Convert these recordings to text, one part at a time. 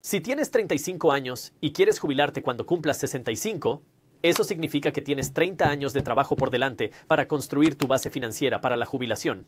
Si tienes 35 años y quieres jubilarte cuando cumplas 65, eso significa que tienes 30 años de trabajo por delante para construir tu base financiera para la jubilación.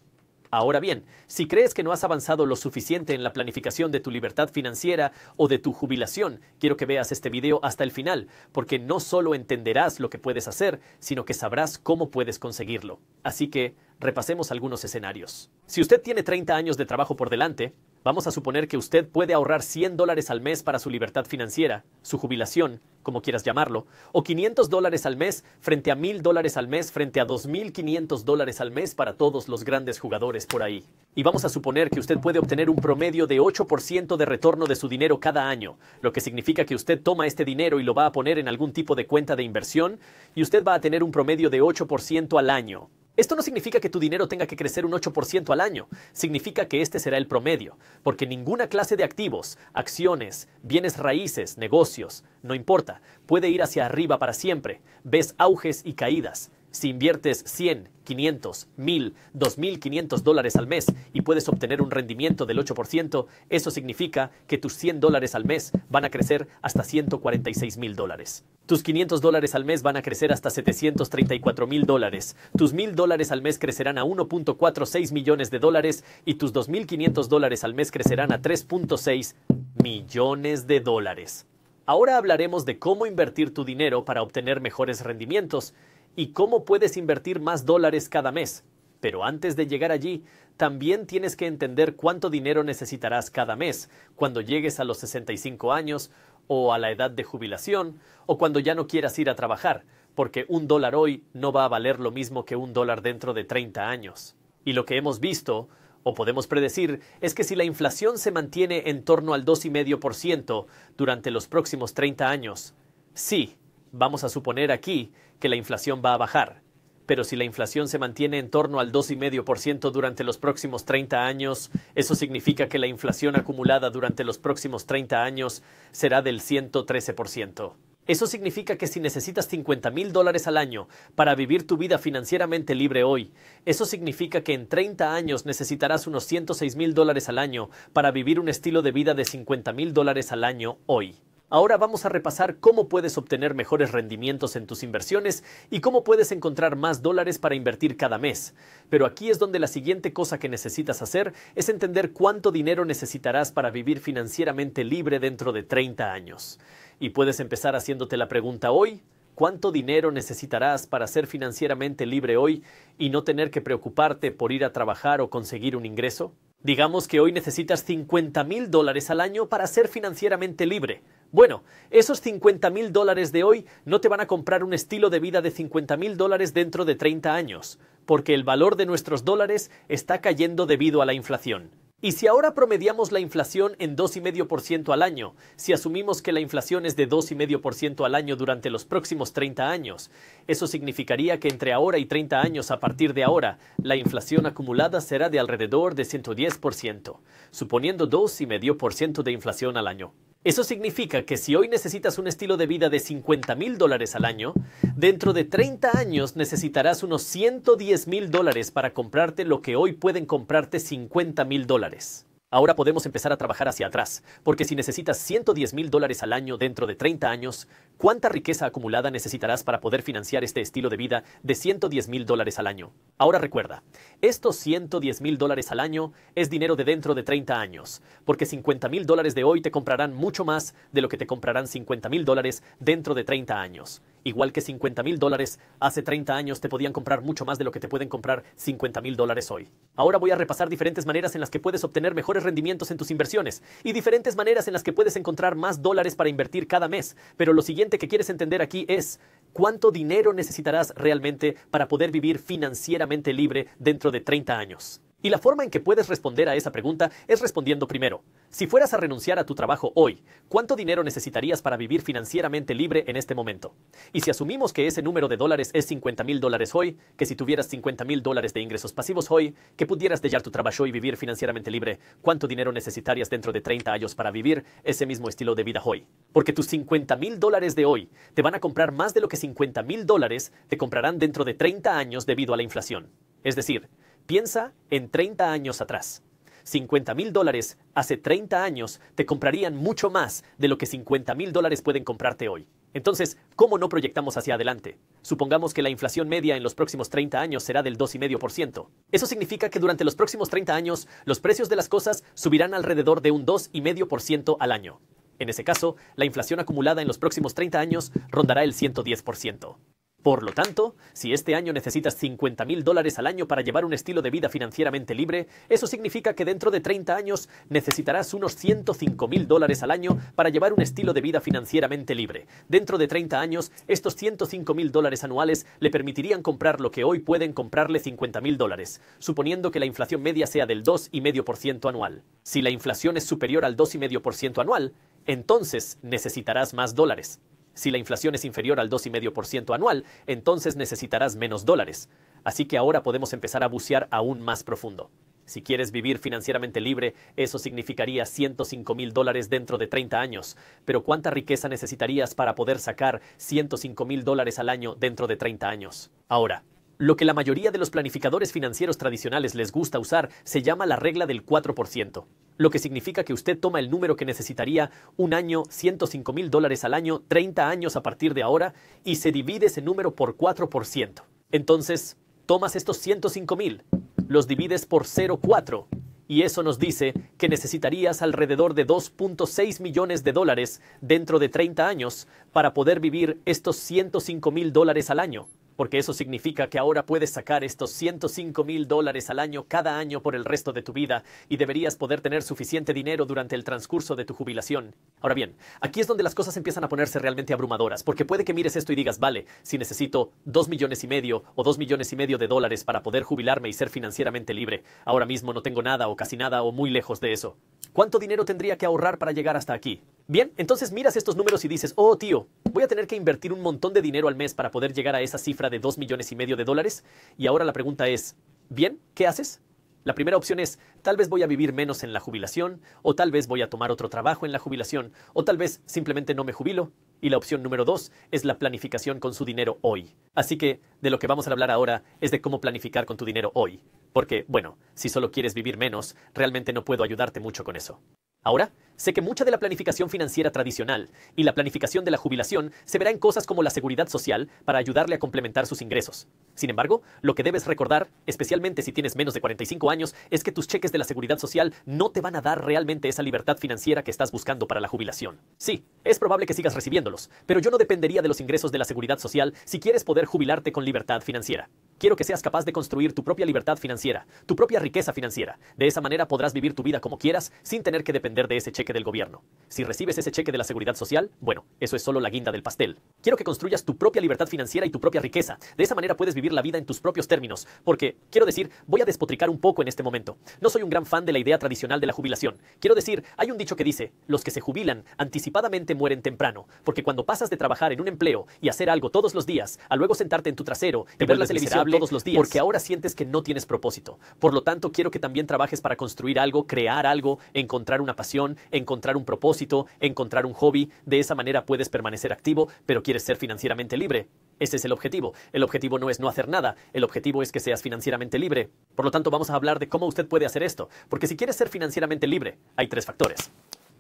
Ahora bien, si crees que no has avanzado lo suficiente en la planificación de tu libertad financiera o de tu jubilación, quiero que veas este video hasta el final, porque no solo entenderás lo que puedes hacer, sino que sabrás cómo puedes conseguirlo. Así que, repasemos algunos escenarios. Si usted tiene 30 años de trabajo por delante, Vamos a suponer que usted puede ahorrar 100 dólares al mes para su libertad financiera, su jubilación, como quieras llamarlo, o 500 dólares al mes frente a 1000 dólares al mes frente a 2500 dólares al mes para todos los grandes jugadores por ahí. Y vamos a suponer que usted puede obtener un promedio de 8% de retorno de su dinero cada año, lo que significa que usted toma este dinero y lo va a poner en algún tipo de cuenta de inversión y usted va a tener un promedio de 8% al año. Esto no significa que tu dinero tenga que crecer un 8% al año, significa que este será el promedio, porque ninguna clase de activos, acciones, bienes raíces, negocios, no importa, puede ir hacia arriba para siempre, ves auges y caídas, si inviertes 100, 500, 1000, 2500 dólares al mes y puedes obtener un rendimiento del 8%, eso significa que tus 100 dólares al mes van a crecer hasta 146 mil dólares. Tus 500 dólares al mes van a crecer hasta 734 mil dólares. Tus 1000 dólares al mes crecerán a 1.46 millones de dólares y tus 2500 dólares al mes crecerán a 3.6 millones de dólares. Ahora hablaremos de cómo invertir tu dinero para obtener mejores rendimientos y cómo puedes invertir más dólares cada mes. Pero antes de llegar allí, también tienes que entender cuánto dinero necesitarás cada mes, cuando llegues a los 65 años, o a la edad de jubilación, o cuando ya no quieras ir a trabajar, porque un dólar hoy no va a valer lo mismo que un dólar dentro de 30 años. Y lo que hemos visto, o podemos predecir, es que si la inflación se mantiene en torno al 2,5% durante los próximos 30 años, sí, Vamos a suponer aquí que la inflación va a bajar, pero si la inflación se mantiene en torno al 2,5% durante los próximos 30 años, eso significa que la inflación acumulada durante los próximos 30 años será del 113%. Eso significa que si necesitas 50 mil dólares al año para vivir tu vida financieramente libre hoy, eso significa que en 30 años necesitarás unos 106 mil dólares al año para vivir un estilo de vida de 50 mil dólares al año hoy. Ahora vamos a repasar cómo puedes obtener mejores rendimientos en tus inversiones y cómo puedes encontrar más dólares para invertir cada mes. Pero aquí es donde la siguiente cosa que necesitas hacer es entender cuánto dinero necesitarás para vivir financieramente libre dentro de 30 años. Y puedes empezar haciéndote la pregunta hoy, ¿cuánto dinero necesitarás para ser financieramente libre hoy y no tener que preocuparte por ir a trabajar o conseguir un ingreso? Digamos que hoy necesitas 50 mil dólares al año para ser financieramente libre. Bueno, esos 50 mil dólares de hoy no te van a comprar un estilo de vida de 50 mil dólares dentro de 30 años, porque el valor de nuestros dólares está cayendo debido a la inflación. Y si ahora promediamos la inflación en 2,5% al año, si asumimos que la inflación es de 2,5% al año durante los próximos 30 años, eso significaría que entre ahora y 30 años a partir de ahora, la inflación acumulada será de alrededor de 110%, suponiendo 2,5% de inflación al año. Eso significa que si hoy necesitas un estilo de vida de 50 mil dólares al año, dentro de 30 años necesitarás unos 110 mil dólares para comprarte lo que hoy pueden comprarte 50 mil dólares. Ahora podemos empezar a trabajar hacia atrás, porque si necesitas 110 mil dólares al año dentro de 30 años, ¿cuánta riqueza acumulada necesitarás para poder financiar este estilo de vida de 110 mil dólares al año? Ahora recuerda, estos 110 mil dólares al año es dinero de dentro de 30 años, porque 50 mil dólares de hoy te comprarán mucho más de lo que te comprarán 50 mil dólares dentro de 30 años. Igual que 50 mil dólares hace 30 años te podían comprar mucho más de lo que te pueden comprar 50 mil dólares hoy. Ahora voy a repasar diferentes maneras en las que puedes obtener mejores rendimientos en tus inversiones y diferentes maneras en las que puedes encontrar más dólares para invertir cada mes. Pero lo siguiente que quieres entender aquí es cuánto dinero necesitarás realmente para poder vivir financieramente libre dentro de 30 años. Y la forma en que puedes responder a esa pregunta es respondiendo primero, si fueras a renunciar a tu trabajo hoy, ¿cuánto dinero necesitarías para vivir financieramente libre en este momento? Y si asumimos que ese número de dólares es 50 mil dólares hoy, que si tuvieras 50 mil dólares de ingresos pasivos hoy, que pudieras dejar tu trabajo y vivir financieramente libre, ¿cuánto dinero necesitarías dentro de 30 años para vivir ese mismo estilo de vida hoy? Porque tus 50 mil dólares de hoy te van a comprar más de lo que 50 mil dólares te comprarán dentro de 30 años debido a la inflación. Es decir, Piensa en 30 años atrás. 50 mil dólares hace 30 años te comprarían mucho más de lo que 50 mil dólares pueden comprarte hoy. Entonces, ¿cómo no proyectamos hacia adelante? Supongamos que la inflación media en los próximos 30 años será del 2,5%. Eso significa que durante los próximos 30 años los precios de las cosas subirán alrededor de un 2,5% al año. En ese caso, la inflación acumulada en los próximos 30 años rondará el 110%. Por lo tanto, si este año necesitas 50.000 dólares al año para llevar un estilo de vida financieramente libre, eso significa que dentro de 30 años necesitarás unos 105.000 dólares al año para llevar un estilo de vida financieramente libre. Dentro de 30 años, estos 105.000 dólares anuales le permitirían comprar lo que hoy pueden comprarle 50.000 dólares, suponiendo que la inflación media sea del 2,5% anual. Si la inflación es superior al 2,5% anual, entonces necesitarás más dólares. Si la inflación es inferior al 2,5% anual, entonces necesitarás menos dólares. Así que ahora podemos empezar a bucear aún más profundo. Si quieres vivir financieramente libre, eso significaría 105 mil dólares dentro de 30 años. Pero ¿cuánta riqueza necesitarías para poder sacar 105 mil dólares al año dentro de 30 años? Ahora, lo que la mayoría de los planificadores financieros tradicionales les gusta usar se llama la regla del 4% lo que significa que usted toma el número que necesitaría un año, 105 mil dólares al año, 30 años a partir de ahora, y se divide ese número por 4%. Entonces, tomas estos 105 mil, los divides por 0,4, y eso nos dice que necesitarías alrededor de 2.6 millones de dólares dentro de 30 años para poder vivir estos 105 mil dólares al año porque eso significa que ahora puedes sacar estos 105 mil dólares al año cada año por el resto de tu vida y deberías poder tener suficiente dinero durante el transcurso de tu jubilación. Ahora bien, aquí es donde las cosas empiezan a ponerse realmente abrumadoras, porque puede que mires esto y digas, vale, si necesito 2 millones y medio o 2 millones y medio de dólares para poder jubilarme y ser financieramente libre, ahora mismo no tengo nada o casi nada o muy lejos de eso. ¿Cuánto dinero tendría que ahorrar para llegar hasta aquí? Bien, entonces miras estos números y dices, oh tío, voy a tener que invertir un montón de dinero al mes para poder llegar a esa cifra de 2 millones y medio de dólares. Y ahora la pregunta es, bien, ¿qué haces? La primera opción es, tal vez voy a vivir menos en la jubilación, o tal vez voy a tomar otro trabajo en la jubilación, o tal vez simplemente no me jubilo. Y la opción número dos es la planificación con su dinero hoy. Así que de lo que vamos a hablar ahora es de cómo planificar con tu dinero hoy. Porque, bueno, si solo quieres vivir menos, realmente no puedo ayudarte mucho con eso. Ahora, Sé que mucha de la planificación financiera tradicional y la planificación de la jubilación se verá en cosas como la seguridad social para ayudarle a complementar sus ingresos. Sin embargo, lo que debes recordar, especialmente si tienes menos de 45 años, es que tus cheques de la seguridad social no te van a dar realmente esa libertad financiera que estás buscando para la jubilación. Sí, es probable que sigas recibiéndolos, pero yo no dependería de los ingresos de la seguridad social si quieres poder jubilarte con libertad financiera. Quiero que seas capaz de construir tu propia libertad financiera, tu propia riqueza financiera. De esa manera podrás vivir tu vida como quieras sin tener que depender de ese cheque del gobierno. Si recibes ese cheque de la seguridad social, bueno, eso es solo la guinda del pastel. Quiero que construyas tu propia libertad financiera y tu propia riqueza. De esa manera puedes vivir la vida en tus propios términos. Porque, quiero decir, voy a despotricar un poco en este momento. No soy un gran fan de la idea tradicional de la jubilación. Quiero decir, hay un dicho que dice, los que se jubilan anticipadamente mueren temprano. Porque cuando pasas de trabajar en un empleo y hacer algo todos los días, a luego sentarte en tu trasero y ver la televisión todos los días, porque ahora sientes que no tienes propósito. Por lo tanto, quiero que también trabajes para construir algo, crear algo, encontrar una pasión, encontrar un propósito, encontrar un hobby. De esa manera puedes permanecer activo, pero quieres ser financieramente libre. Ese es el objetivo. El objetivo no es no hacer nada, el objetivo es que seas financieramente libre. Por lo tanto, vamos a hablar de cómo usted puede hacer esto, porque si quieres ser financieramente libre, hay tres factores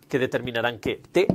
que determinarán que T,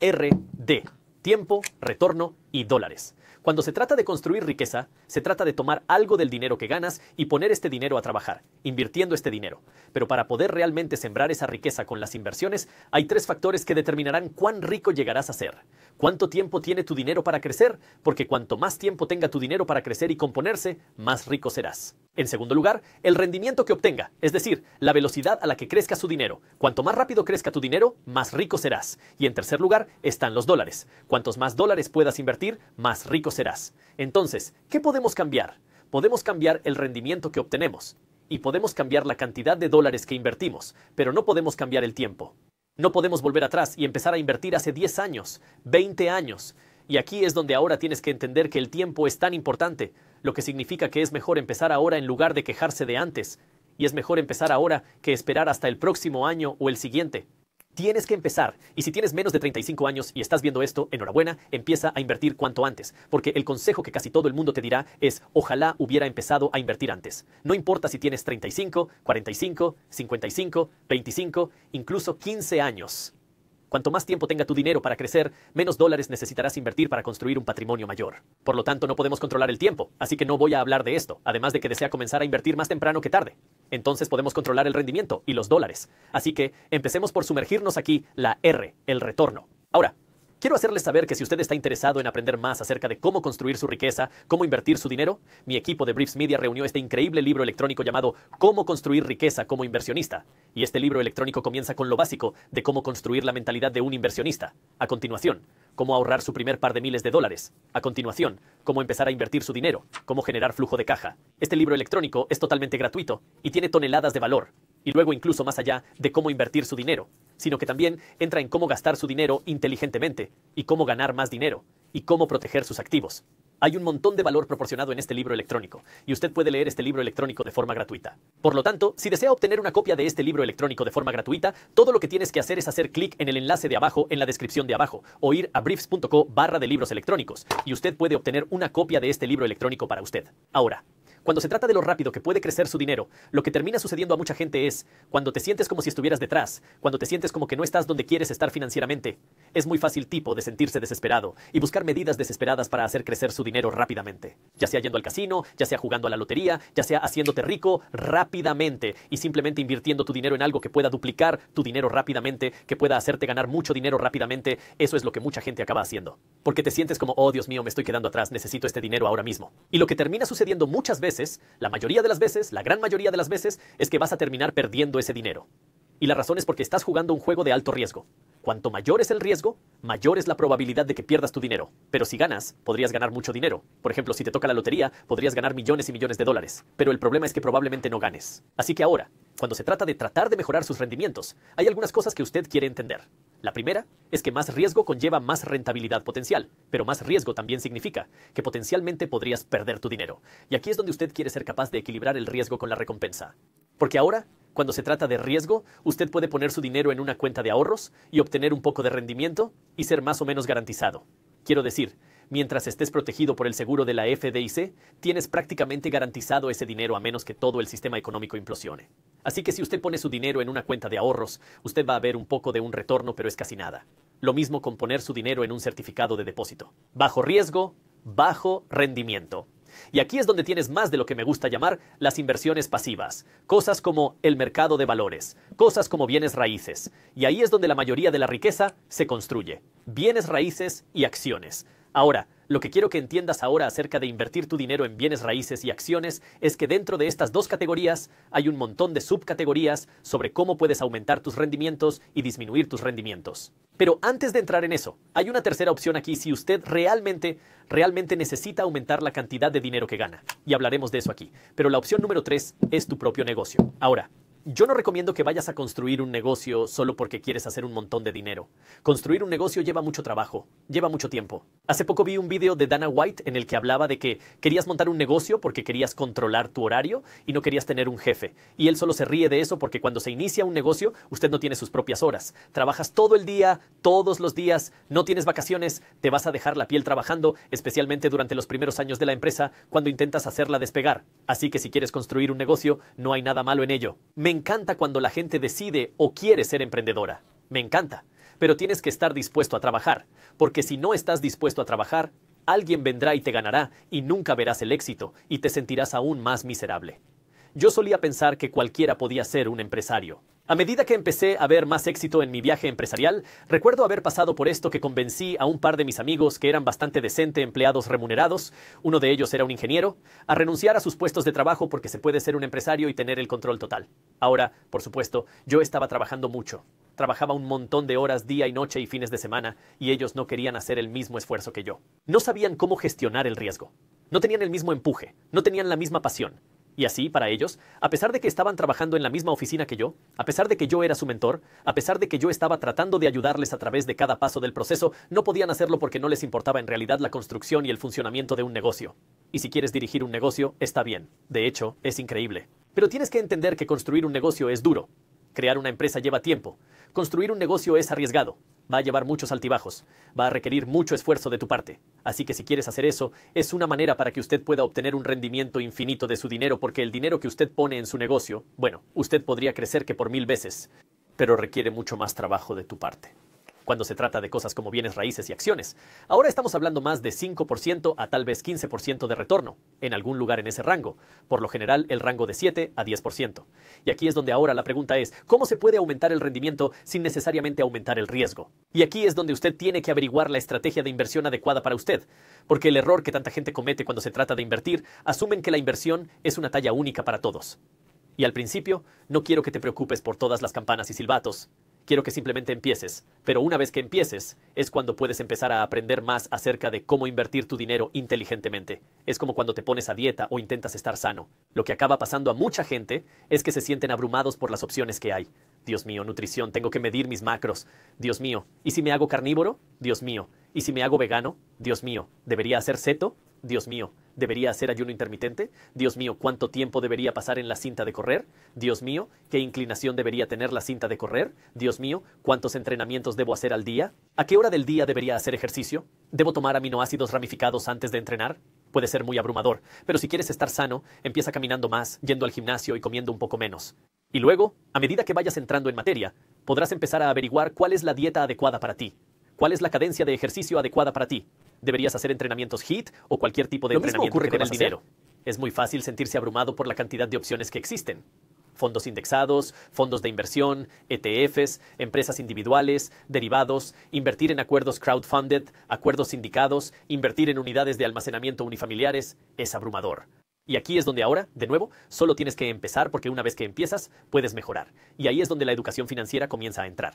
R, D, tiempo, retorno y dólares. Cuando se trata de construir riqueza, se trata de tomar algo del dinero que ganas y poner este dinero a trabajar, invirtiendo este dinero. Pero para poder realmente sembrar esa riqueza con las inversiones, hay tres factores que determinarán cuán rico llegarás a ser. ¿Cuánto tiempo tiene tu dinero para crecer? Porque cuanto más tiempo tenga tu dinero para crecer y componerse, más rico serás. En segundo lugar, el rendimiento que obtenga, es decir, la velocidad a la que crezca su dinero. Cuanto más rápido crezca tu dinero, más rico serás. Y en tercer lugar están los dólares. Cuantos más dólares puedas invertir, más rico serás. Entonces, ¿qué podemos cambiar? Podemos cambiar el rendimiento que obtenemos y podemos cambiar la cantidad de dólares que invertimos, pero no podemos cambiar el tiempo. No podemos volver atrás y empezar a invertir hace 10 años, 20 años. Y aquí es donde ahora tienes que entender que el tiempo es tan importante, lo que significa que es mejor empezar ahora en lugar de quejarse de antes. Y es mejor empezar ahora que esperar hasta el próximo año o el siguiente. Tienes que empezar. Y si tienes menos de 35 años y estás viendo esto, enhorabuena, empieza a invertir cuanto antes, porque el consejo que casi todo el mundo te dirá es, ojalá hubiera empezado a invertir antes. No importa si tienes 35, 45, 55, 25, incluso 15 años. Cuanto más tiempo tenga tu dinero para crecer, menos dólares necesitarás invertir para construir un patrimonio mayor. Por lo tanto, no podemos controlar el tiempo, así que no voy a hablar de esto, además de que desea comenzar a invertir más temprano que tarde. Entonces podemos controlar el rendimiento y los dólares. Así que empecemos por sumergirnos aquí la R, el retorno. Ahora, Quiero hacerles saber que si usted está interesado en aprender más acerca de cómo construir su riqueza, cómo invertir su dinero, mi equipo de Briefs Media reunió este increíble libro electrónico llamado Cómo construir riqueza como inversionista. Y este libro electrónico comienza con lo básico de cómo construir la mentalidad de un inversionista. A continuación, cómo ahorrar su primer par de miles de dólares. A continuación, cómo empezar a invertir su dinero, cómo generar flujo de caja. Este libro electrónico es totalmente gratuito y tiene toneladas de valor y luego incluso más allá de cómo invertir su dinero, sino que también entra en cómo gastar su dinero inteligentemente y cómo ganar más dinero y cómo proteger sus activos. Hay un montón de valor proporcionado en este libro electrónico, y usted puede leer este libro electrónico de forma gratuita. Por lo tanto, si desea obtener una copia de este libro electrónico de forma gratuita, todo lo que tienes que hacer es hacer clic en el enlace de abajo en la descripción de abajo, o ir a briefs.co barra de libros electrónicos, y usted puede obtener una copia de este libro electrónico para usted. Ahora, cuando se trata de lo rápido que puede crecer su dinero, lo que termina sucediendo a mucha gente es, cuando te sientes como si estuvieras detrás, cuando te sientes como que no estás donde quieres estar financieramente, es muy fácil tipo de sentirse desesperado y buscar medidas desesperadas para hacer crecer su dinero rápidamente, ya sea yendo al casino, ya sea jugando a la lotería, ya sea haciéndote rico rápidamente y simplemente invirtiendo tu dinero en algo que pueda duplicar tu dinero rápidamente, que pueda hacerte ganar mucho dinero rápidamente, eso es lo que mucha gente acaba haciendo, porque te sientes como, oh Dios mío, me estoy quedando atrás, necesito este dinero ahora mismo. Y lo que termina sucediendo muchas veces la mayoría de las veces, la gran mayoría de las veces, es que vas a terminar perdiendo ese dinero. Y la razón es porque estás jugando un juego de alto riesgo. Cuanto mayor es el riesgo, mayor es la probabilidad de que pierdas tu dinero. Pero si ganas, podrías ganar mucho dinero. Por ejemplo, si te toca la lotería, podrías ganar millones y millones de dólares. Pero el problema es que probablemente no ganes. Así que ahora, cuando se trata de tratar de mejorar sus rendimientos, hay algunas cosas que usted quiere entender. La primera es que más riesgo conlleva más rentabilidad potencial, pero más riesgo también significa que potencialmente podrías perder tu dinero. Y aquí es donde usted quiere ser capaz de equilibrar el riesgo con la recompensa. Porque ahora, cuando se trata de riesgo, usted puede poner su dinero en una cuenta de ahorros y obtener un poco de rendimiento y ser más o menos garantizado. Quiero decir, Mientras estés protegido por el seguro de la FDIC, tienes prácticamente garantizado ese dinero a menos que todo el sistema económico implosione. Así que si usted pone su dinero en una cuenta de ahorros, usted va a ver un poco de un retorno, pero es casi nada. Lo mismo con poner su dinero en un certificado de depósito. Bajo riesgo, bajo rendimiento. Y aquí es donde tienes más de lo que me gusta llamar las inversiones pasivas, cosas como el mercado de valores, cosas como bienes raíces. Y ahí es donde la mayoría de la riqueza se construye, bienes raíces y acciones. Ahora, lo que quiero que entiendas ahora acerca de invertir tu dinero en bienes raíces y acciones es que dentro de estas dos categorías hay un montón de subcategorías sobre cómo puedes aumentar tus rendimientos y disminuir tus rendimientos. Pero antes de entrar en eso, hay una tercera opción aquí si usted realmente, realmente necesita aumentar la cantidad de dinero que gana. Y hablaremos de eso aquí. Pero la opción número tres es tu propio negocio. Ahora, yo no recomiendo que vayas a construir un negocio solo porque quieres hacer un montón de dinero. Construir un negocio lleva mucho trabajo, lleva mucho tiempo. Hace poco vi un video de Dana White en el que hablaba de que querías montar un negocio porque querías controlar tu horario y no querías tener un jefe. Y él solo se ríe de eso porque cuando se inicia un negocio, usted no tiene sus propias horas. Trabajas todo el día, todos los días, no tienes vacaciones, te vas a dejar la piel trabajando, especialmente durante los primeros años de la empresa, cuando intentas hacerla despegar. Así que si quieres construir un negocio, no hay nada malo en ello. Me encanta cuando la gente decide o quiere ser emprendedora. Me encanta. Pero tienes que estar dispuesto a trabajar, porque si no estás dispuesto a trabajar, alguien vendrá y te ganará y nunca verás el éxito y te sentirás aún más miserable. Yo solía pensar que cualquiera podía ser un empresario, a medida que empecé a ver más éxito en mi viaje empresarial, recuerdo haber pasado por esto que convencí a un par de mis amigos que eran bastante decente empleados remunerados, uno de ellos era un ingeniero, a renunciar a sus puestos de trabajo porque se puede ser un empresario y tener el control total. Ahora, por supuesto, yo estaba trabajando mucho. Trabajaba un montón de horas día y noche y fines de semana, y ellos no querían hacer el mismo esfuerzo que yo. No sabían cómo gestionar el riesgo. No tenían el mismo empuje, no tenían la misma pasión, y así, para ellos, a pesar de que estaban trabajando en la misma oficina que yo, a pesar de que yo era su mentor, a pesar de que yo estaba tratando de ayudarles a través de cada paso del proceso, no podían hacerlo porque no les importaba en realidad la construcción y el funcionamiento de un negocio. Y si quieres dirigir un negocio, está bien. De hecho, es increíble. Pero tienes que entender que construir un negocio es duro. Crear una empresa lleva tiempo. Construir un negocio es arriesgado va a llevar muchos altibajos, va a requerir mucho esfuerzo de tu parte. Así que si quieres hacer eso, es una manera para que usted pueda obtener un rendimiento infinito de su dinero porque el dinero que usted pone en su negocio, bueno, usted podría crecer que por mil veces, pero requiere mucho más trabajo de tu parte cuando se trata de cosas como bienes raíces y acciones. Ahora estamos hablando más de 5% a tal vez 15% de retorno, en algún lugar en ese rango, por lo general el rango de 7 a 10%. Y aquí es donde ahora la pregunta es, ¿cómo se puede aumentar el rendimiento sin necesariamente aumentar el riesgo? Y aquí es donde usted tiene que averiguar la estrategia de inversión adecuada para usted, porque el error que tanta gente comete cuando se trata de invertir, asumen que la inversión es una talla única para todos. Y al principio, no quiero que te preocupes por todas las campanas y silbatos, quiero que simplemente empieces, pero una vez que empieces es cuando puedes empezar a aprender más acerca de cómo invertir tu dinero inteligentemente. Es como cuando te pones a dieta o intentas estar sano. Lo que acaba pasando a mucha gente es que se sienten abrumados por las opciones que hay. Dios mío, nutrición, tengo que medir mis macros. Dios mío, ¿y si me hago carnívoro? Dios mío, ¿y si me hago vegano? Dios mío, ¿debería hacer seto? Dios mío, ¿debería hacer ayuno intermitente? Dios mío, ¿cuánto tiempo debería pasar en la cinta de correr? Dios mío, ¿qué inclinación debería tener la cinta de correr? Dios mío, ¿cuántos entrenamientos debo hacer al día? ¿A qué hora del día debería hacer ejercicio? ¿Debo tomar aminoácidos ramificados antes de entrenar? Puede ser muy abrumador, pero si quieres estar sano, empieza caminando más, yendo al gimnasio y comiendo un poco menos. Y luego, a medida que vayas entrando en materia, podrás empezar a averiguar cuál es la dieta adecuada para ti, cuál es la cadencia de ejercicio adecuada para ti, deberías hacer entrenamientos HIT o cualquier tipo de entrenamiento con el dinero. E es muy fácil sentirse abrumado por la cantidad de opciones que existen. Fondos indexados, fondos de inversión, ETFs, empresas individuales, derivados, invertir en acuerdos crowdfunded, acuerdos sindicados, invertir en unidades de almacenamiento unifamiliares, es abrumador. Y aquí es donde ahora, de nuevo, solo tienes que empezar porque una vez que empiezas, puedes mejorar. Y ahí es donde la educación financiera comienza a entrar.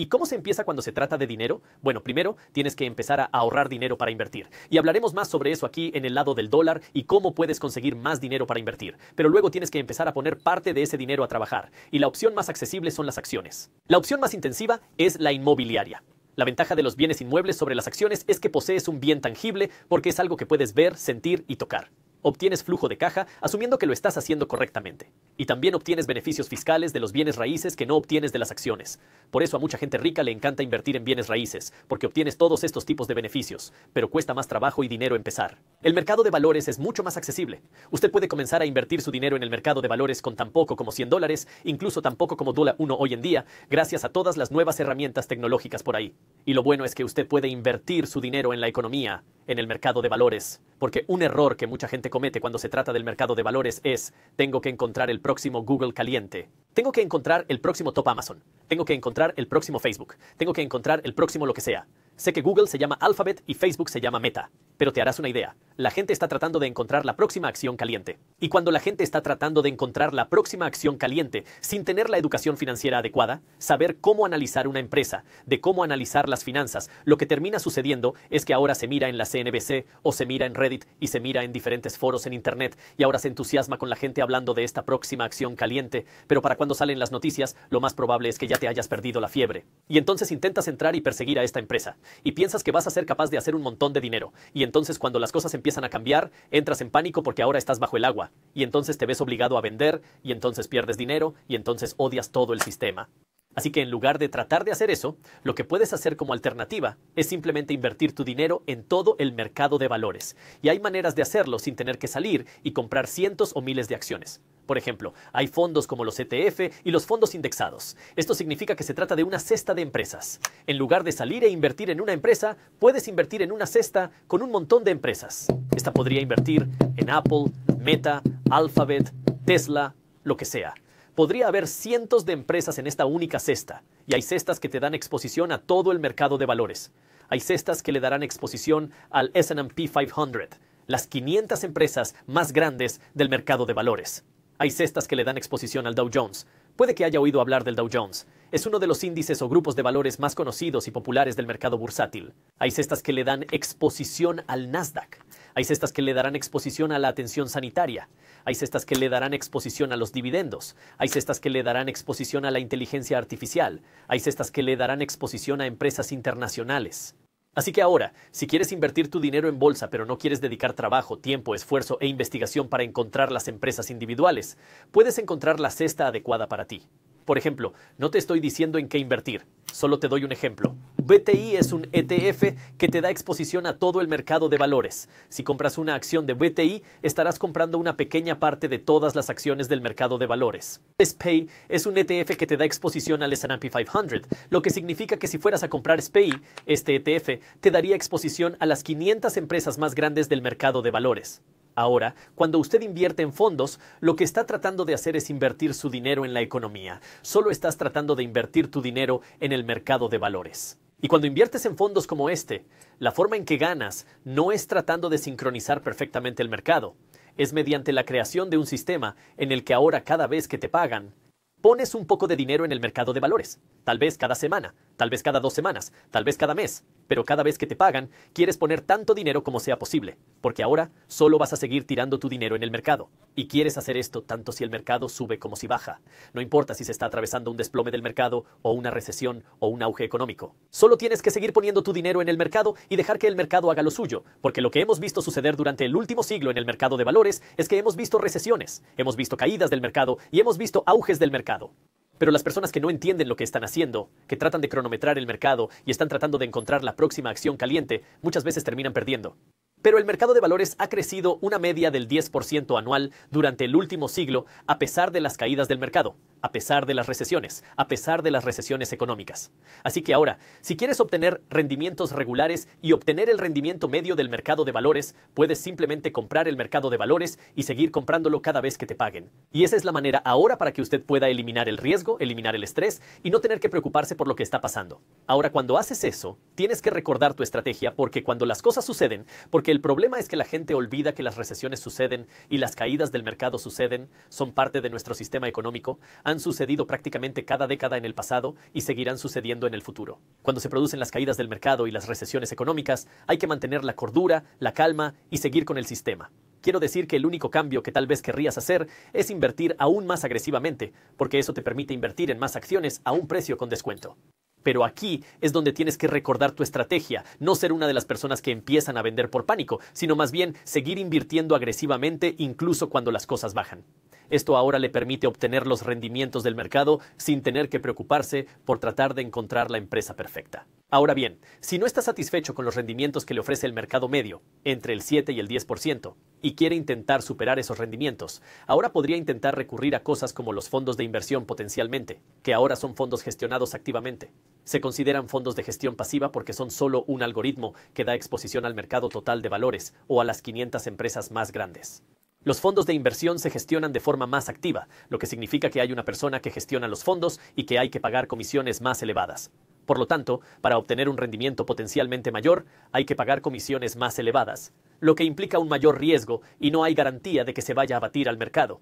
¿Y cómo se empieza cuando se trata de dinero? Bueno, primero tienes que empezar a ahorrar dinero para invertir. Y hablaremos más sobre eso aquí en el lado del dólar y cómo puedes conseguir más dinero para invertir. Pero luego tienes que empezar a poner parte de ese dinero a trabajar. Y la opción más accesible son las acciones. La opción más intensiva es la inmobiliaria. La ventaja de los bienes inmuebles sobre las acciones es que posees un bien tangible porque es algo que puedes ver, sentir y tocar. Obtienes flujo de caja asumiendo que lo estás haciendo correctamente y también obtienes beneficios fiscales de los bienes raíces que no obtienes de las acciones. Por eso a mucha gente rica le encanta invertir en bienes raíces, porque obtienes todos estos tipos de beneficios, pero cuesta más trabajo y dinero empezar. El mercado de valores es mucho más accesible. Usted puede comenzar a invertir su dinero en el mercado de valores con tan poco como 100 dólares, incluso tan poco como dólar uno hoy en día, gracias a todas las nuevas herramientas tecnológicas por ahí. Y lo bueno es que usted puede invertir su dinero en la economía, en el mercado de valores, porque un error que mucha gente comete cuando se trata del mercado de valores es, tengo que encontrar el próximo Google caliente. Tengo que encontrar el próximo top Amazon. Tengo que encontrar el próximo Facebook. Tengo que encontrar el próximo lo que sea. Sé que Google se llama Alphabet y Facebook se llama Meta pero te harás una idea. La gente está tratando de encontrar la próxima acción caliente. Y cuando la gente está tratando de encontrar la próxima acción caliente sin tener la educación financiera adecuada, saber cómo analizar una empresa, de cómo analizar las finanzas, lo que termina sucediendo es que ahora se mira en la CNBC o se mira en Reddit y se mira en diferentes foros en Internet y ahora se entusiasma con la gente hablando de esta próxima acción caliente, pero para cuando salen las noticias lo más probable es que ya te hayas perdido la fiebre. Y entonces intentas entrar y perseguir a esta empresa y piensas que vas a ser capaz de hacer un montón de dinero y entonces cuando las cosas empiezan a cambiar, entras en pánico porque ahora estás bajo el agua, y entonces te ves obligado a vender, y entonces pierdes dinero, y entonces odias todo el sistema. Así que en lugar de tratar de hacer eso, lo que puedes hacer como alternativa es simplemente invertir tu dinero en todo el mercado de valores. Y hay maneras de hacerlo sin tener que salir y comprar cientos o miles de acciones. Por ejemplo, hay fondos como los ETF y los fondos indexados. Esto significa que se trata de una cesta de empresas. En lugar de salir e invertir en una empresa, puedes invertir en una cesta con un montón de empresas. Esta podría invertir en Apple, Meta, Alphabet, Tesla, lo que sea. Podría haber cientos de empresas en esta única cesta, y hay cestas que te dan exposición a todo el mercado de valores. Hay cestas que le darán exposición al SP 500, las 500 empresas más grandes del mercado de valores. Hay cestas que le dan exposición al Dow Jones, Puede que haya oído hablar del Dow Jones. Es uno de los índices o grupos de valores más conocidos y populares del mercado bursátil. Hay cestas que le dan exposición al Nasdaq. Hay cestas que le darán exposición a la atención sanitaria. Hay cestas que le darán exposición a los dividendos. Hay cestas que le darán exposición a la inteligencia artificial. Hay cestas que le darán exposición a empresas internacionales. Así que ahora, si quieres invertir tu dinero en bolsa pero no quieres dedicar trabajo, tiempo, esfuerzo e investigación para encontrar las empresas individuales, puedes encontrar la cesta adecuada para ti. Por ejemplo, no te estoy diciendo en qué invertir, solo te doy un ejemplo. BTI es un ETF que te da exposición a todo el mercado de valores. Si compras una acción de BTI, estarás comprando una pequeña parte de todas las acciones del mercado de valores. SPAY es un ETF que te da exposición al S&P 500, lo que significa que si fueras a comprar SPAY, este ETF te daría exposición a las 500 empresas más grandes del mercado de valores. Ahora, cuando usted invierte en fondos, lo que está tratando de hacer es invertir su dinero en la economía. Solo estás tratando de invertir tu dinero en el mercado de valores. Y cuando inviertes en fondos como este, la forma en que ganas no es tratando de sincronizar perfectamente el mercado, es mediante la creación de un sistema en el que ahora cada vez que te pagan, pones un poco de dinero en el mercado de valores, tal vez cada semana, tal vez cada dos semanas, tal vez cada mes, pero cada vez que te pagan, quieres poner tanto dinero como sea posible, porque ahora solo vas a seguir tirando tu dinero en el mercado. Y quieres hacer esto tanto si el mercado sube como si baja. No importa si se está atravesando un desplome del mercado o una recesión o un auge económico. Solo tienes que seguir poniendo tu dinero en el mercado y dejar que el mercado haga lo suyo, porque lo que hemos visto suceder durante el último siglo en el mercado de valores es que hemos visto recesiones, hemos visto caídas del mercado y hemos visto auges del mercado. Pero las personas que no entienden lo que están haciendo, que tratan de cronometrar el mercado y están tratando de encontrar la próxima acción caliente, muchas veces terminan perdiendo. Pero el mercado de valores ha crecido una media del 10% anual durante el último siglo a pesar de las caídas del mercado a pesar de las recesiones, a pesar de las recesiones económicas. Así que ahora, si quieres obtener rendimientos regulares y obtener el rendimiento medio del mercado de valores, puedes simplemente comprar el mercado de valores y seguir comprándolo cada vez que te paguen. Y esa es la manera ahora para que usted pueda eliminar el riesgo, eliminar el estrés y no tener que preocuparse por lo que está pasando. Ahora, cuando haces eso, tienes que recordar tu estrategia porque cuando las cosas suceden, porque el problema es que la gente olvida que las recesiones suceden y las caídas del mercado suceden, son parte de nuestro sistema económico, han sucedido prácticamente cada década en el pasado y seguirán sucediendo en el futuro. Cuando se producen las caídas del mercado y las recesiones económicas, hay que mantener la cordura, la calma y seguir con el sistema. Quiero decir que el único cambio que tal vez querrías hacer es invertir aún más agresivamente, porque eso te permite invertir en más acciones a un precio con descuento. Pero aquí es donde tienes que recordar tu estrategia, no ser una de las personas que empiezan a vender por pánico, sino más bien seguir invirtiendo agresivamente incluso cuando las cosas bajan. Esto ahora le permite obtener los rendimientos del mercado sin tener que preocuparse por tratar de encontrar la empresa perfecta. Ahora bien, si no está satisfecho con los rendimientos que le ofrece el mercado medio, entre el 7 y el 10%, y quiere intentar superar esos rendimientos, ahora podría intentar recurrir a cosas como los fondos de inversión potencialmente, que ahora son fondos gestionados activamente. Se consideran fondos de gestión pasiva porque son solo un algoritmo que da exposición al mercado total de valores o a las 500 empresas más grandes. Los fondos de inversión se gestionan de forma más activa, lo que significa que hay una persona que gestiona los fondos y que hay que pagar comisiones más elevadas. Por lo tanto, para obtener un rendimiento potencialmente mayor, hay que pagar comisiones más elevadas, lo que implica un mayor riesgo y no hay garantía de que se vaya a batir al mercado.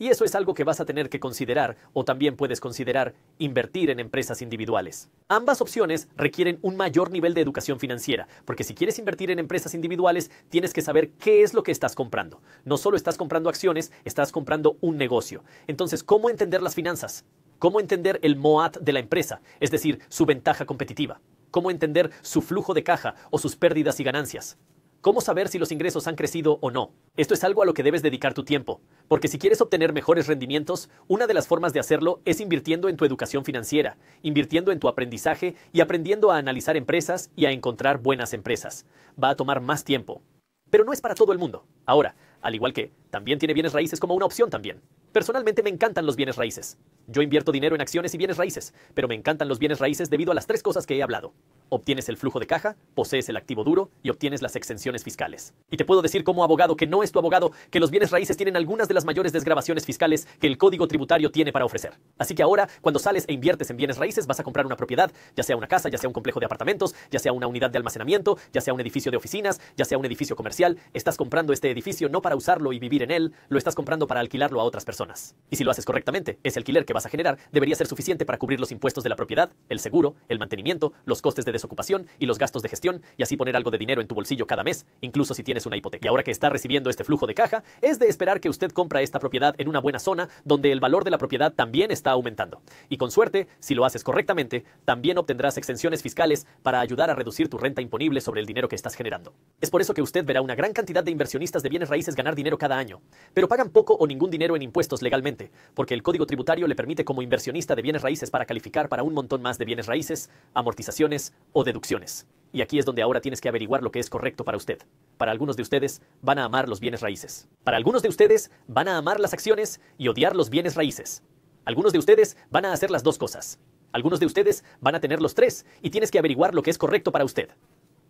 Y eso es algo que vas a tener que considerar o también puedes considerar invertir en empresas individuales. Ambas opciones requieren un mayor nivel de educación financiera, porque si quieres invertir en empresas individuales, tienes que saber qué es lo que estás comprando. No solo estás comprando acciones, estás comprando un negocio. Entonces, ¿cómo entender las finanzas? ¿Cómo entender el MOAT de la empresa, es decir, su ventaja competitiva? ¿Cómo entender su flujo de caja o sus pérdidas y ganancias? ¿Cómo saber si los ingresos han crecido o no? Esto es algo a lo que debes dedicar tu tiempo, porque si quieres obtener mejores rendimientos, una de las formas de hacerlo es invirtiendo en tu educación financiera, invirtiendo en tu aprendizaje y aprendiendo a analizar empresas y a encontrar buenas empresas. Va a tomar más tiempo, pero no es para todo el mundo. Ahora, al igual que también tiene bienes raíces como una opción también. Personalmente me encantan los bienes raíces. Yo invierto dinero en acciones y bienes raíces, pero me encantan los bienes raíces debido a las tres cosas que he hablado obtienes el flujo de caja, posees el activo duro y obtienes las exenciones fiscales. Y te puedo decir como abogado que no es tu abogado que los bienes raíces tienen algunas de las mayores desgrabaciones fiscales que el Código Tributario tiene para ofrecer. Así que ahora, cuando sales e inviertes en bienes raíces, vas a comprar una propiedad, ya sea una casa, ya sea un complejo de apartamentos, ya sea una unidad de almacenamiento, ya sea un edificio de oficinas, ya sea un edificio comercial, estás comprando este edificio no para usarlo y vivir en él, lo estás comprando para alquilarlo a otras personas. Y si lo haces correctamente, ese alquiler que vas a generar debería ser suficiente para cubrir los impuestos de la propiedad, el seguro, el mantenimiento, los costes de desocupación y los gastos de gestión y así poner algo de dinero en tu bolsillo cada mes, incluso si tienes una hipoteca. Y ahora que está recibiendo este flujo de caja, es de esperar que usted compra esta propiedad en una buena zona donde el valor de la propiedad también está aumentando. Y con suerte, si lo haces correctamente, también obtendrás exenciones fiscales para ayudar a reducir tu renta imponible sobre el dinero que estás generando. Es por eso que usted verá una gran cantidad de inversionistas de bienes raíces ganar dinero cada año, pero pagan poco o ningún dinero en impuestos legalmente, porque el código tributario le permite como inversionista de bienes raíces para calificar para un montón más de bienes raíces, amortizaciones, o deducciones. Y aquí es donde ahora tienes que averiguar lo que es correcto para usted. Para algunos de ustedes van a amar los bienes raíces. Para algunos de ustedes van a amar las acciones y odiar los bienes raíces. Algunos de ustedes van a hacer las dos cosas. Algunos de ustedes van a tener los tres y tienes que averiguar lo que es correcto para usted.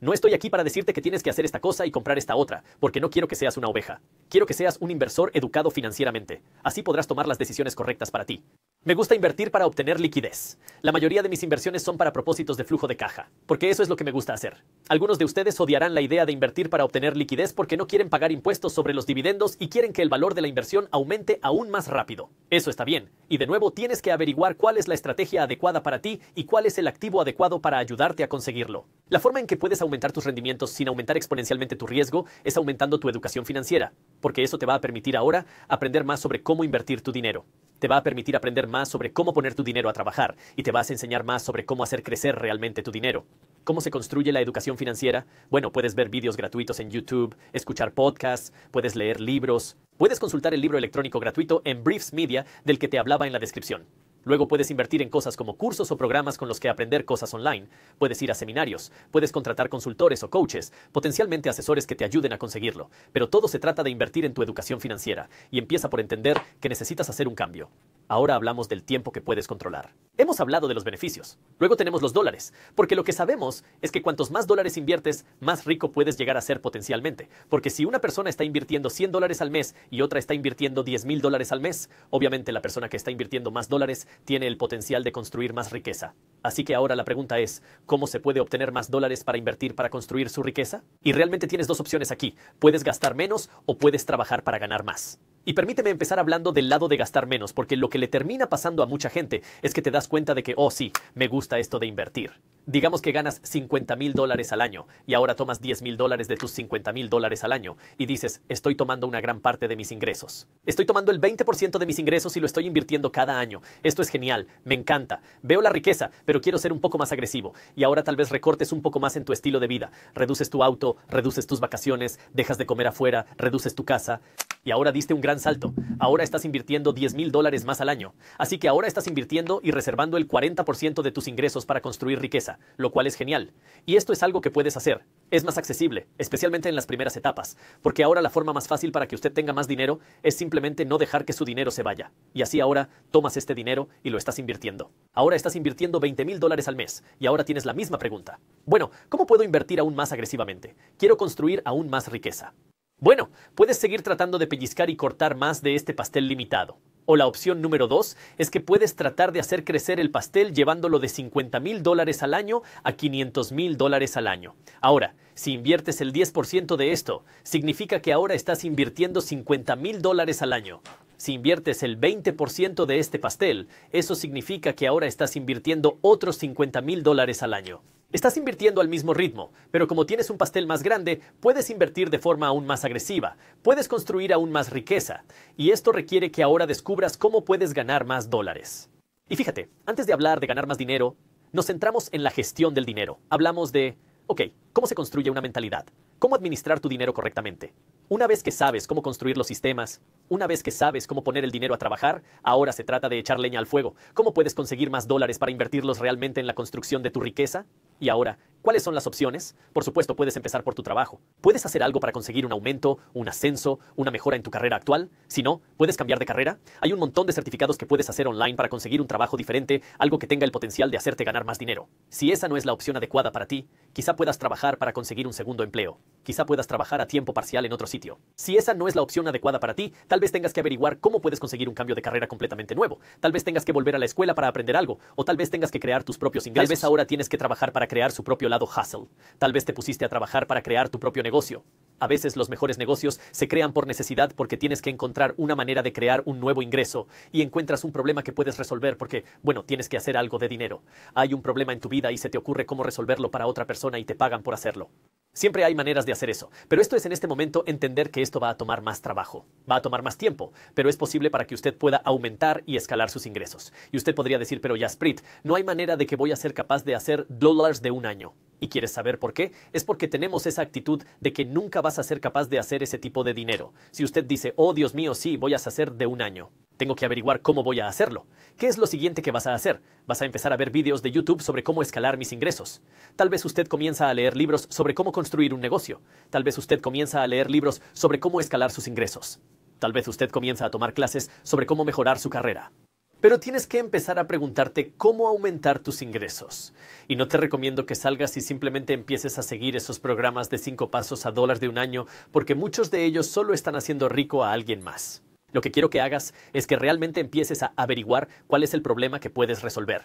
No estoy aquí para decirte que tienes que hacer esta cosa y comprar esta otra, porque no quiero que seas una oveja. Quiero que seas un inversor educado financieramente. Así podrás tomar las decisiones correctas para ti. Me gusta invertir para obtener liquidez. La mayoría de mis inversiones son para propósitos de flujo de caja, porque eso es lo que me gusta hacer. Algunos de ustedes odiarán la idea de invertir para obtener liquidez porque no quieren pagar impuestos sobre los dividendos y quieren que el valor de la inversión aumente aún más rápido. Eso está bien, y de nuevo tienes que averiguar cuál es la estrategia adecuada para ti y cuál es el activo adecuado para ayudarte a conseguirlo. La forma en que puedes aumentar tus rendimientos sin aumentar exponencialmente tu riesgo es aumentando tu educación financiera, porque eso te va a permitir ahora aprender más sobre cómo invertir tu dinero. Te va a permitir aprender más sobre cómo poner tu dinero a trabajar y te vas a enseñar más sobre cómo hacer crecer realmente tu dinero. ¿Cómo se construye la educación financiera? Bueno, puedes ver vídeos gratuitos en YouTube, escuchar podcasts, puedes leer libros. Puedes consultar el libro electrónico gratuito en Briefs Media del que te hablaba en la descripción. Luego puedes invertir en cosas como cursos o programas con los que aprender cosas online. Puedes ir a seminarios, puedes contratar consultores o coaches, potencialmente asesores que te ayuden a conseguirlo. Pero todo se trata de invertir en tu educación financiera y empieza por entender que necesitas hacer un cambio. Ahora hablamos del tiempo que puedes controlar. Hemos hablado de los beneficios. Luego tenemos los dólares, porque lo que sabemos es que cuantos más dólares inviertes, más rico puedes llegar a ser potencialmente. Porque si una persona está invirtiendo 100 dólares al mes y otra está invirtiendo 10 mil dólares al mes, obviamente la persona que está invirtiendo más dólares tiene el potencial de construir más riqueza. Así que ahora la pregunta es, ¿cómo se puede obtener más dólares para invertir para construir su riqueza? Y realmente tienes dos opciones aquí. Puedes gastar menos o puedes trabajar para ganar más. Y permíteme empezar hablando del lado de gastar menos, porque lo que le termina pasando a mucha gente es que te das cuenta de que, oh sí, me gusta esto de invertir. Digamos que ganas 50 mil dólares al año y ahora tomas 10 mil dólares de tus 50 mil dólares al año y dices, estoy tomando una gran parte de mis ingresos. Estoy tomando el 20% de mis ingresos y lo estoy invirtiendo cada año. Esto es genial, me encanta. Veo la riqueza, pero quiero ser un poco más agresivo y ahora tal vez recortes un poco más en tu estilo de vida. Reduces tu auto, reduces tus vacaciones, dejas de comer afuera, reduces tu casa y ahora diste un gran salto. Ahora estás invirtiendo 10 mil dólares más al año. Así que ahora estás invirtiendo y reservando el 40% de tus ingresos para construir riqueza, lo cual es genial. Y esto es algo que puedes hacer. Es más accesible, especialmente en las primeras etapas, porque ahora la forma más fácil para que usted tenga más dinero es simplemente no dejar que su dinero se vaya. Y así ahora tomas este dinero y lo estás invirtiendo. Ahora estás invirtiendo 20 mil dólares al mes y ahora tienes la misma pregunta. Bueno, ¿cómo puedo invertir aún más agresivamente? Quiero construir aún más riqueza. Bueno, puedes seguir tratando de pellizcar y cortar más de este pastel limitado. O la opción número dos es que puedes tratar de hacer crecer el pastel llevándolo de 50 mil dólares al año a 500 mil dólares al año. Ahora, si inviertes el 10% de esto, significa que ahora estás invirtiendo 50 mil dólares al año. Si inviertes el 20% de este pastel, eso significa que ahora estás invirtiendo otros 50 mil dólares al año. Estás invirtiendo al mismo ritmo, pero como tienes un pastel más grande, puedes invertir de forma aún más agresiva, puedes construir aún más riqueza, y esto requiere que ahora descubras cómo puedes ganar más dólares. Y fíjate, antes de hablar de ganar más dinero, nos centramos en la gestión del dinero. Hablamos de, ok, ¿cómo se construye una mentalidad? ¿Cómo administrar tu dinero correctamente? Una vez que sabes cómo construir los sistemas, una vez que sabes cómo poner el dinero a trabajar, ahora se trata de echar leña al fuego. ¿Cómo puedes conseguir más dólares para invertirlos realmente en la construcción de tu riqueza? Y ahora, ¿Cuáles son las opciones? Por supuesto, puedes empezar por tu trabajo. ¿Puedes hacer algo para conseguir un aumento, un ascenso, una mejora en tu carrera actual? Si no, ¿puedes cambiar de carrera? Hay un montón de certificados que puedes hacer online para conseguir un trabajo diferente, algo que tenga el potencial de hacerte ganar más dinero. Si esa no es la opción adecuada para ti, quizá puedas trabajar para conseguir un segundo empleo. Quizá puedas trabajar a tiempo parcial en otro sitio. Si esa no es la opción adecuada para ti, tal vez tengas que averiguar cómo puedes conseguir un cambio de carrera completamente nuevo. Tal vez tengas que volver a la escuela para aprender algo, o tal vez tengas que crear tus propios ingresos. Tal vez ahora tienes que trabajar para crear su propio lado hustle. Tal vez te pusiste a trabajar para crear tu propio negocio. A veces los mejores negocios se crean por necesidad porque tienes que encontrar una manera de crear un nuevo ingreso y encuentras un problema que puedes resolver porque, bueno, tienes que hacer algo de dinero. Hay un problema en tu vida y se te ocurre cómo resolverlo para otra persona y te pagan por hacerlo. Siempre hay maneras de hacer eso, pero esto es en este momento entender que esto va a tomar más trabajo, va a tomar más tiempo, pero es posible para que usted pueda aumentar y escalar sus ingresos. Y usted podría decir, pero ya Sprit, no hay manera de que voy a ser capaz de hacer dólares de un año. ¿Y quieres saber por qué? Es porque tenemos esa actitud de que nunca vas a ser capaz de hacer ese tipo de dinero. Si usted dice, oh Dios mío, sí, voy a hacer de un año. Tengo que averiguar cómo voy a hacerlo. ¿Qué es lo siguiente que vas a hacer? Vas a empezar a ver vídeos de YouTube sobre cómo escalar mis ingresos. Tal vez usted comienza a leer libros sobre cómo construir un negocio. Tal vez usted comienza a leer libros sobre cómo escalar sus ingresos. Tal vez usted comienza a tomar clases sobre cómo mejorar su carrera. Pero tienes que empezar a preguntarte cómo aumentar tus ingresos. Y no te recomiendo que salgas y simplemente empieces a seguir esos programas de 5 pasos a dólares de un año, porque muchos de ellos solo están haciendo rico a alguien más. Lo que quiero que hagas es que realmente empieces a averiguar cuál es el problema que puedes resolver.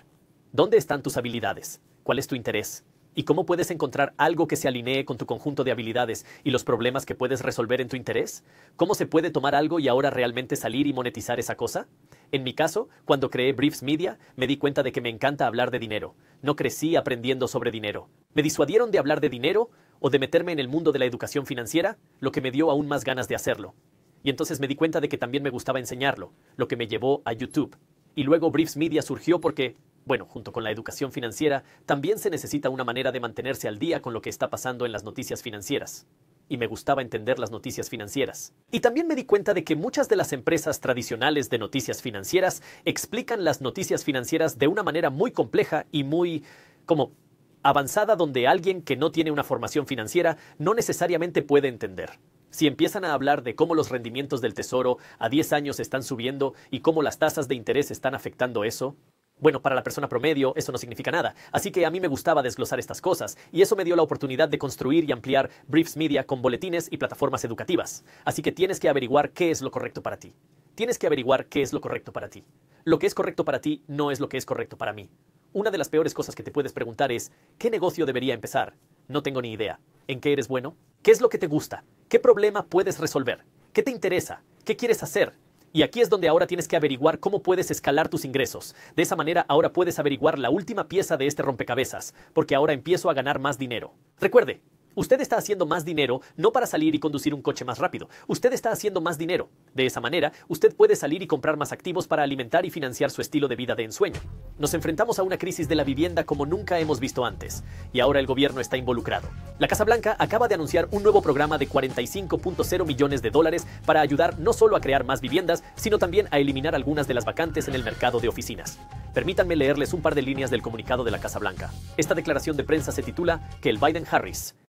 ¿Dónde están tus habilidades? ¿Cuál es tu interés? ¿Y cómo puedes encontrar algo que se alinee con tu conjunto de habilidades y los problemas que puedes resolver en tu interés? ¿Cómo se puede tomar algo y ahora realmente salir y monetizar esa cosa? En mi caso, cuando creé Briefs Media, me di cuenta de que me encanta hablar de dinero. No crecí aprendiendo sobre dinero. Me disuadieron de hablar de dinero o de meterme en el mundo de la educación financiera, lo que me dio aún más ganas de hacerlo. Y entonces me di cuenta de que también me gustaba enseñarlo, lo que me llevó a YouTube. Y luego Briefs Media surgió porque, bueno, junto con la educación financiera, también se necesita una manera de mantenerse al día con lo que está pasando en las noticias financieras. Y me gustaba entender las noticias financieras. Y también me di cuenta de que muchas de las empresas tradicionales de noticias financieras explican las noticias financieras de una manera muy compleja y muy... como avanzada donde alguien que no tiene una formación financiera no necesariamente puede entender. Si empiezan a hablar de cómo los rendimientos del Tesoro a 10 años están subiendo y cómo las tasas de interés están afectando eso, bueno, para la persona promedio eso no significa nada, así que a mí me gustaba desglosar estas cosas, y eso me dio la oportunidad de construir y ampliar Briefs Media con boletines y plataformas educativas. Así que tienes que averiguar qué es lo correcto para ti. Tienes que averiguar qué es lo correcto para ti. Lo que es correcto para ti no es lo que es correcto para mí. Una de las peores cosas que te puedes preguntar es, ¿qué negocio debería empezar? No tengo ni idea. ¿En qué eres bueno? ¿Qué es lo que te gusta? ¿Qué problema puedes resolver? ¿Qué te interesa? ¿Qué quieres hacer? Y aquí es donde ahora tienes que averiguar cómo puedes escalar tus ingresos. De esa manera ahora puedes averiguar la última pieza de este rompecabezas, porque ahora empiezo a ganar más dinero. Recuerde, Usted está haciendo más dinero no para salir y conducir un coche más rápido. Usted está haciendo más dinero. De esa manera, usted puede salir y comprar más activos para alimentar y financiar su estilo de vida de ensueño. Nos enfrentamos a una crisis de la vivienda como nunca hemos visto antes, y ahora el gobierno está involucrado. La Casa Blanca acaba de anunciar un nuevo programa de 45.0 millones de dólares para ayudar no solo a crear más viviendas, sino también a eliminar algunas de las vacantes en el mercado de oficinas. Permítanme leerles un par de líneas del comunicado de la Casa Blanca. Esta declaración de prensa se titula Que el Biden-Harris